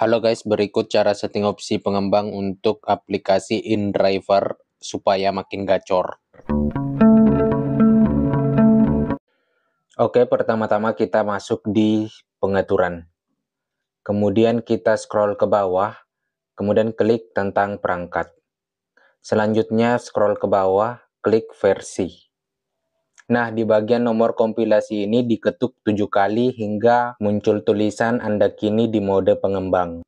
Halo guys, berikut cara setting opsi pengembang untuk aplikasi InDriver supaya makin gacor. Oke, pertama-tama kita masuk di pengaturan. Kemudian kita scroll ke bawah, kemudian klik tentang perangkat. Selanjutnya scroll ke bawah, klik versi. Nah, di bagian nomor kompilasi ini diketuk tujuh kali hingga muncul tulisan Anda kini di mode pengembang.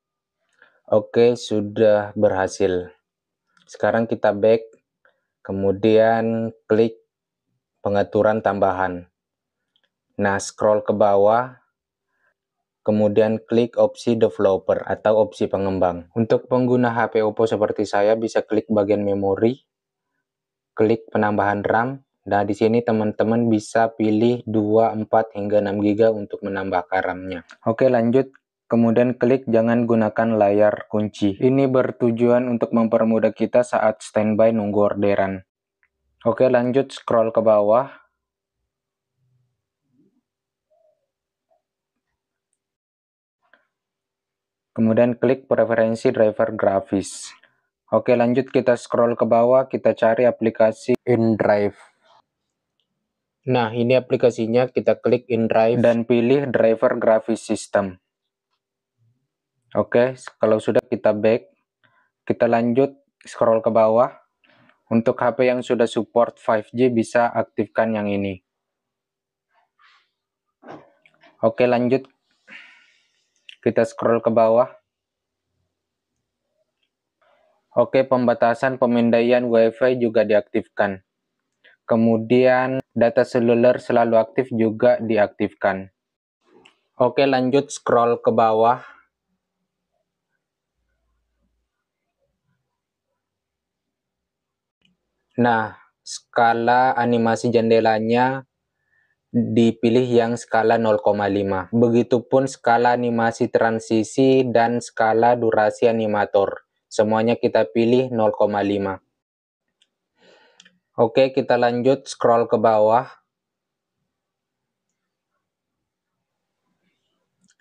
Oke, sudah berhasil. Sekarang kita back, kemudian klik pengaturan tambahan. Nah, scroll ke bawah, kemudian klik opsi developer atau opsi pengembang. Untuk pengguna HP Oppo seperti saya bisa klik bagian memori, klik penambahan RAM, Nah, di sini teman-teman bisa pilih 2, 4, hingga 6 GB untuk menambah karamnya. Oke, lanjut. Kemudian klik jangan gunakan layar kunci. Ini bertujuan untuk mempermudah kita saat standby nunggu orderan. Oke, lanjut scroll ke bawah. Kemudian klik preferensi driver grafis. Oke, lanjut kita scroll ke bawah, kita cari aplikasi InDrive. Nah, ini aplikasinya kita klik in drive dan pilih driver grafis system. Oke, kalau sudah kita back, kita lanjut scroll ke bawah. Untuk HP yang sudah support 5G bisa aktifkan yang ini. Oke, lanjut. Kita scroll ke bawah. Oke, pembatasan pemindaian WiFi juga diaktifkan. Kemudian data seluler selalu aktif juga diaktifkan. Oke lanjut scroll ke bawah. Nah, skala animasi jendelanya dipilih yang skala 0,5. Begitupun skala animasi transisi dan skala durasi animator. Semuanya kita pilih 0,5. Oke, kita lanjut scroll ke bawah.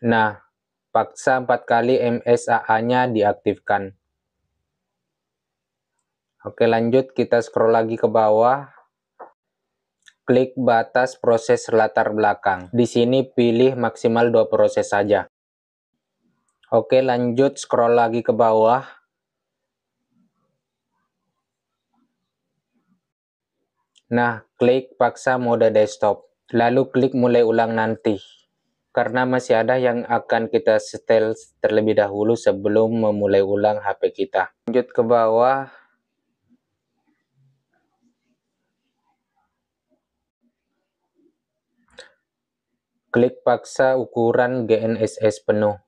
Nah, paksa 4 kali MSAA-nya diaktifkan. Oke, lanjut kita scroll lagi ke bawah. Klik batas proses latar belakang. Di sini pilih maksimal dua proses saja. Oke, lanjut scroll lagi ke bawah Nah, klik paksa mode desktop. Lalu klik mulai ulang nanti. Karena masih ada yang akan kita setel terlebih dahulu sebelum memulai ulang HP kita. Lanjut ke bawah. Klik paksa ukuran GNSS penuh.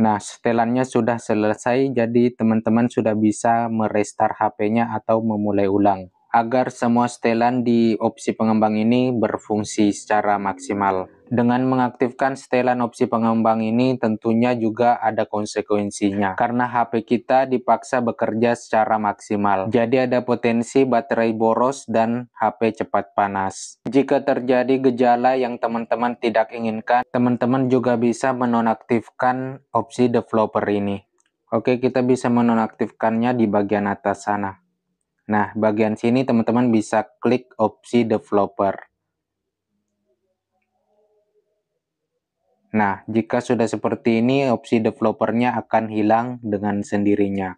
Nah, setelannya sudah selesai, jadi teman-teman sudah bisa merestart HP-nya atau memulai ulang agar semua setelan di opsi pengembang ini berfungsi secara maksimal. Dengan mengaktifkan setelan opsi pengembang ini tentunya juga ada konsekuensinya karena HP kita dipaksa bekerja secara maksimal. Jadi ada potensi baterai boros dan HP cepat panas. Jika terjadi gejala yang teman-teman tidak inginkan, teman-teman juga bisa menonaktifkan opsi developer ini. Oke, kita bisa menonaktifkannya di bagian atas sana. Nah, bagian sini teman-teman bisa klik opsi developer. Nah, jika sudah seperti ini, opsi developernya akan hilang dengan sendirinya.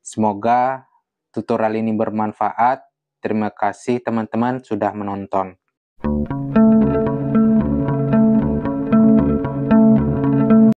Semoga tutorial ini bermanfaat. Terima kasih teman-teman sudah menonton.